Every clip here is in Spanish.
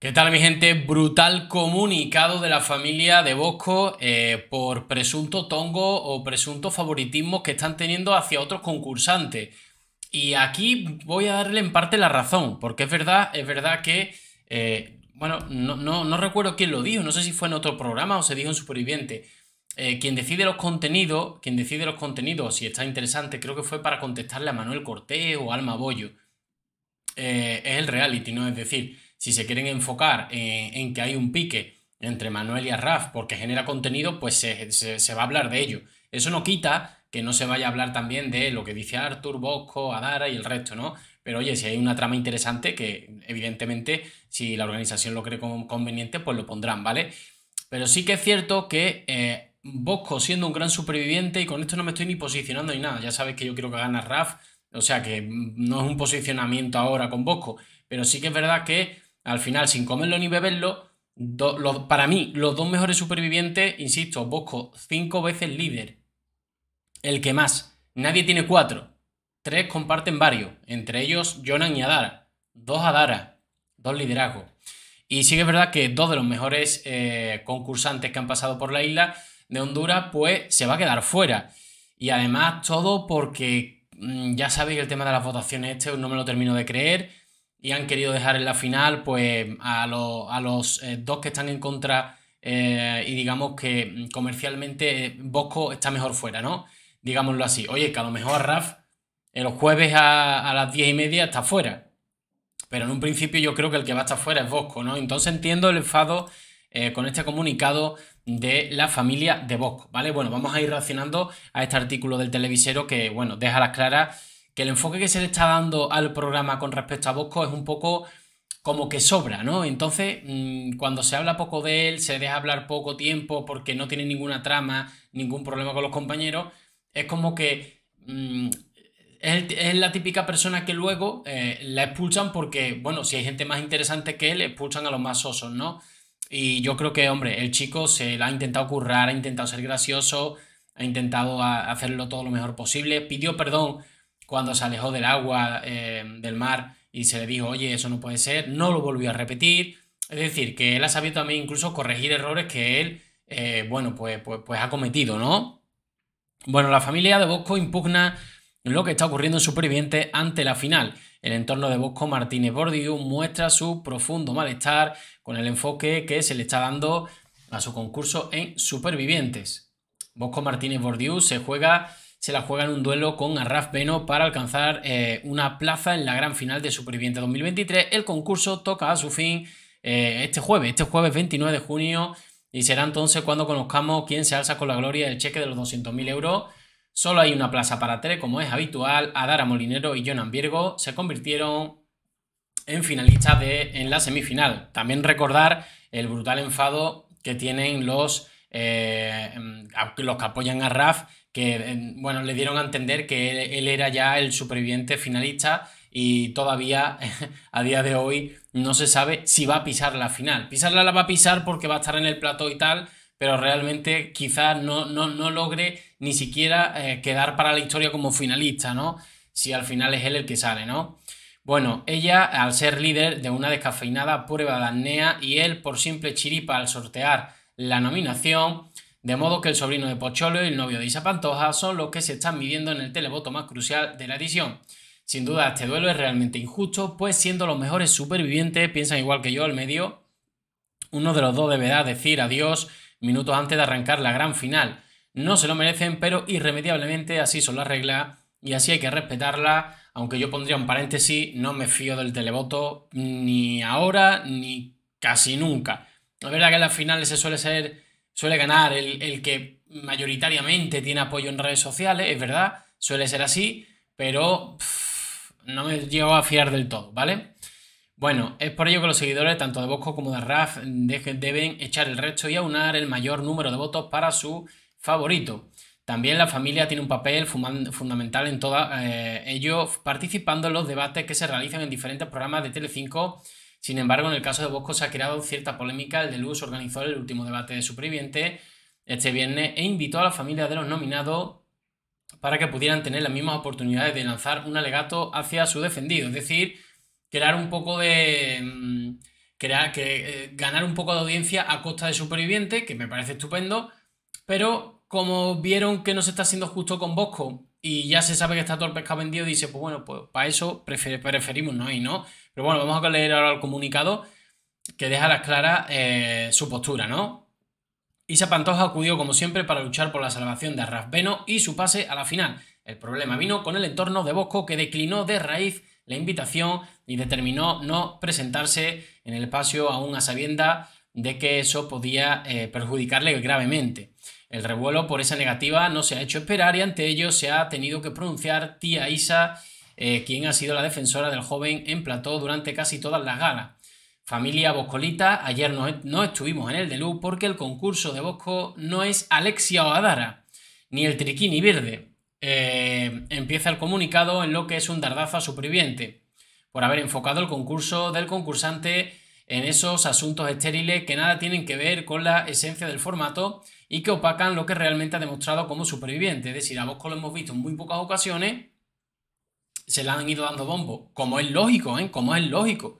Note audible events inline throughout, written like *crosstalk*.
¿Qué tal mi gente? Brutal comunicado de la familia de Bosco eh, por presunto tongo o presunto favoritismo que están teniendo hacia otros concursantes. Y aquí voy a darle en parte la razón, porque es verdad, es verdad que, eh, bueno, no, recuerdo quién lo dijo, no sé si fue en otro programa o se dijo en Superviviente. Eh, quien decide los contenidos, quien decide los contenidos, si está interesante, creo que fue para contestarle a Manuel Cortés o Alma Bollo. es el reality, ¿no? Es decir, si se quieren enfocar en, que hay un pique entre Manuel y Raf porque genera contenido, pues se, va a hablar de ello. Eso no quita que no se vaya a hablar también de lo que dice Arthur, Bosco, Adara y el resto, ¿no? Pero oye, si hay una trama interesante que evidentemente si la organización lo cree conveniente, pues lo pondrán, ¿vale? Pero sí que es cierto que eh, Bosco siendo un gran superviviente, y con esto no me estoy ni posicionando ni nada, ya sabes que yo quiero que gane Raf, o sea que mm, no es un posicionamiento ahora con Bosco, pero sí que es verdad que al final, sin comerlo ni beberlo, para mí, los dos mejores supervivientes, insisto, Bosco, cinco veces líder. El que más. Nadie tiene cuatro. Tres comparten varios, entre ellos Jonan y Adara. Dos Adara, dos liderazgos. Y sí que es verdad que dos de los mejores eh, concursantes que han pasado por la isla de Honduras, pues se va a quedar fuera. Y además todo porque mm, ya sabéis el tema de las votaciones, este no me lo termino de creer y han querido dejar en la final pues, a, los eh, dos que están en contra eh, y digamos que mm, comercialmente eh, Bosco está mejor fuera, ¿no? Digámoslo así. Oye, que a lo mejor Raf en los jueves a, las diez y media está fuera. Pero en un principio yo creo que el que va a estar fuera es Bosco, ¿no? Entonces entiendo el enfado con este comunicado de la familia de Bosco, ¿vale? Bueno, vamos a ir reaccionando a este artículo del televisero que, bueno, deja las claras que el enfoque que se le está dando al programa con respecto a Bosco es un poco como que sobra, ¿no? Entonces, mm, cuando se habla poco de él, se deja hablar poco tiempo porque no tiene ninguna trama, ningún problema con los compañeros, es como que mm, es, la típica persona que luego eh, la expulsan porque, bueno, si hay gente más interesante que él, expulsan a los más sosos, ¿no? Y yo creo que, hombre, el chico se la ha intentado currar, ha intentado ser gracioso, ha intentado hacerlo todo lo mejor posible, pidió perdón cuando se alejó del agua, eh, del mar, y se le dijo, oye, eso no puede ser, no lo volvió a repetir. Es decir, que él ha sabido también incluso corregir errores que él, eh, bueno, pues, pues, pues ha cometido, ¿no? Bueno, la familia de Bosco impugna lo que está ocurriendo en Supervivientes ante la final. El entorno de Bosco Martínez Bordiú muestra su profundo malestar con el enfoque que se le está dando a su concurso en Supervivientes. Bosco Martínez Bordiú se juega se la juega en un duelo con Arraf Beno para alcanzar eh, una plaza en la gran final de Superviviente 2023. El concurso toca a su fin eh, este jueves, este jueves 29 de junio, y será entonces cuando conozcamos quién se alza con la gloria del cheque de los 200.000 euros. Solo hay una plaza para tres, como es habitual. Adara Molinero y Jonan Virgo se convirtieron en finalistas de, en la semifinal. También recordar el brutal enfado que tienen los eh, em, los que apoyan a Raf, que em, bueno, le dieron a entender que él, era ya el superviviente finalista y todavía *laughs* a día de hoy no se sabe si va a pisar la final. Pisarla la va a pisar porque va a estar en el plató y tal, pero realmente quizás no, no, logre ni siquiera eh, quedar para la historia como finalista, ¿no? Si al final es él el que sale, ¿no? Bueno, ella, al ser líder de una descafeinada prueba de apnea y él por simple chiripa al sortear la nominación, de modo que el sobrino de Pocholo y el novio de Isa Pantoja son los que se están midiendo en el televoto más crucial de la edición. Sin duda, este duelo es realmente injusto, pues siendo los mejores supervivientes, piensan igual que yo al medio, uno de los dos deberá decir adiós minutos antes de arrancar la gran final. No se lo merecen, pero irremediablemente así son las reglas y así hay que respetarlas, aunque yo pondría un paréntesis, no me fío del televoto ni ahora ni casi nunca. Es verdad que en las finales se suele ser, suele ganar el, que mayoritariamente tiene apoyo en redes sociales, es verdad, suele ser así, pero no me llevo a fiar del todo, ¿vale? Bueno, es por ello que los seguidores tanto de Bosco como de Raf deben echar el resto y aunar el mayor número de votos para su favorito. También la familia tiene un papel fundamental en todo eh, ello, participando en los debates que se realizan en diferentes programas de Telecinco 5 sin embargo, en el caso de Bosco se ha creado cierta polémica. El de Luz organizó el último debate de Superviviente este viernes e invitó a la familia de los nominados para que pudieran tener las mismas oportunidades de lanzar un alegato hacia su defendido. Es decir, crear un poco de. Mm, crear, que, eh, ganar un poco de audiencia a costa de Superviviente, que me parece estupendo, pero como vieron que no se está siendo justo con Bosco y ya se sabe que está todo el pescado vendido, dice, pues bueno, pues para eso preferimos no hay ¿no? Pero bueno, vamos a leer ahora el comunicado que deja clara las eh, su postura, ¿no? Isa Pantoja acudió como siempre para luchar por la salvación de Beno y su pase a la final. El problema vino con el entorno de Bosco que declinó de raíz la invitación y determinó no presentarse en el espacio aún a sabienda de que eso podía eh, perjudicarle gravemente. El revuelo por esa negativa no se ha hecho esperar y ante ello se ha tenido que pronunciar tía Isa eh, quien ha sido la defensora del joven en plató durante casi todas las galas. Familia Boscolita, ayer no, estuvimos en el de porque el concurso de Bosco no es Alexia o Adara, ni el Triquini Verde. Eh, empieza el comunicado en lo que es un dardazo a superviviente, por haber enfocado el concurso del concursante en esos asuntos estériles que nada tienen que ver con la esencia del formato y que opacan lo que realmente ha demostrado como superviviente. Es decir, a Bosco lo hemos visto en muy pocas ocasiones se le han ido dando bombo, como es lógico, ¿eh? Como es lógico.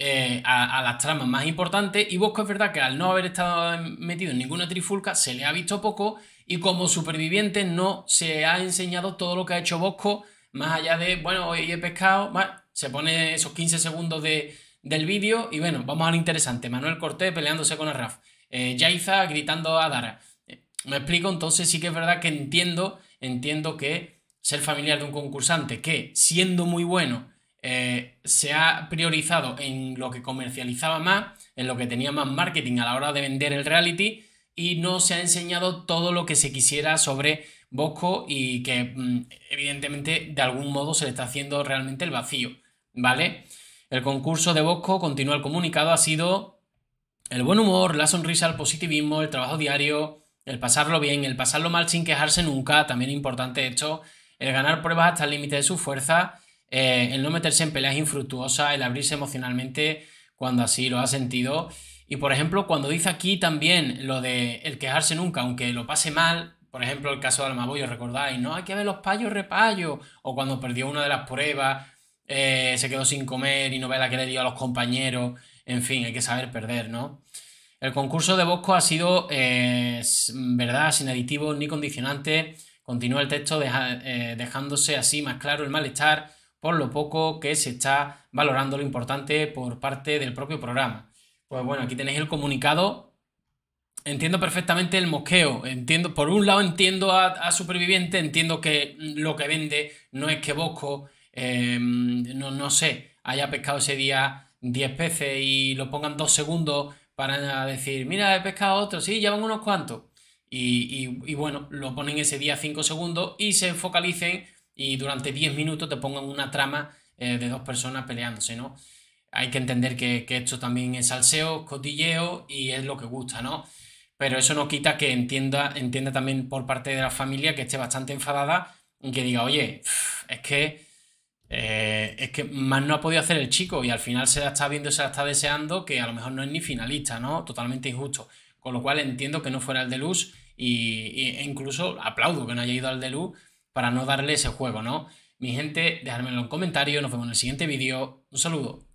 Eh, a, las tramas más importantes y Bosco es verdad que al no haber estado metido en ninguna trifulca se le ha visto poco y como superviviente no se ha enseñado todo lo que ha hecho Bosco más allá de, bueno, hoy he pescado, se pone esos 15 segundos del vídeo y bueno, vamos a lo interesante, Manuel Cortés peleándose con Arraf, eh, Yaiza gritando a Dara, eh, me explico, entonces sí que es verdad que entiendo, entiendo que ser familiar de un concursante que, siendo muy bueno, eh, se ha priorizado en lo que comercializaba más, en lo que tenía más marketing a la hora de vender el reality y no se ha enseñado todo lo que se quisiera sobre Bosco y que mm, evidentemente de algún modo se le está haciendo realmente el vacío, ¿vale? El concurso de Bosco, continúa el comunicado, ha sido el buen humor, la sonrisa, el positivismo, el trabajo diario, el pasarlo bien, el pasarlo mal sin quejarse nunca, también importante hecho, el ganar pruebas hasta el límite de su fuerza, eh, el no meterse en peleas infructuosas, el abrirse emocionalmente cuando así lo ha sentido. Y por ejemplo, cuando dice aquí también lo de el quejarse nunca, aunque lo pase mal, por ejemplo, el caso de Almaboy, recordáis, no hay que ver los payos repayos, o cuando perdió una de las pruebas, eh, se quedó sin comer y no ve la que le dio a los compañeros, en fin, hay que saber perder, ¿no? El concurso de Bosco ha sido, eh, verdad, sin aditivos ni condicionantes, Continúa el texto eh, dejándose así más claro el malestar por lo poco que se está valorando lo importante por parte del propio programa. Pues bueno, aquí tenéis el comunicado. Entiendo perfectamente el mosqueo. Entiendo, por un lado, entiendo a, Superviviente, entiendo que lo que vende no es que Bosco, em, no, no sé, haya pescado ese día 10 peces y lo pongan dos segundos para decir, mira, he pescado otro, sí, llevan unos cuantos y, bueno, lo ponen ese día 5 segundos y se focalicen y durante 10 minutos te pongan una trama eh, de dos personas peleándose, ¿no? Hay que entender que, esto también es salseo, cotilleo y es lo que gusta, ¿no? Pero eso no quita que entienda, entienda también por parte de la familia que esté bastante enfadada y que diga, oye, es que eh, es que más no ha podido hacer el chico y al final se la está viendo, se la está deseando, que a lo mejor no es ni finalista, ¿no? Totalmente injusto. Con lo cual entiendo que no fuera el luz y, e incluso aplaudo que no haya ido al de Luz para no darle ese juego, ¿no? Mi gente, dejármelo en los comentarios. Nos vemos en el siguiente vídeo. Un saludo.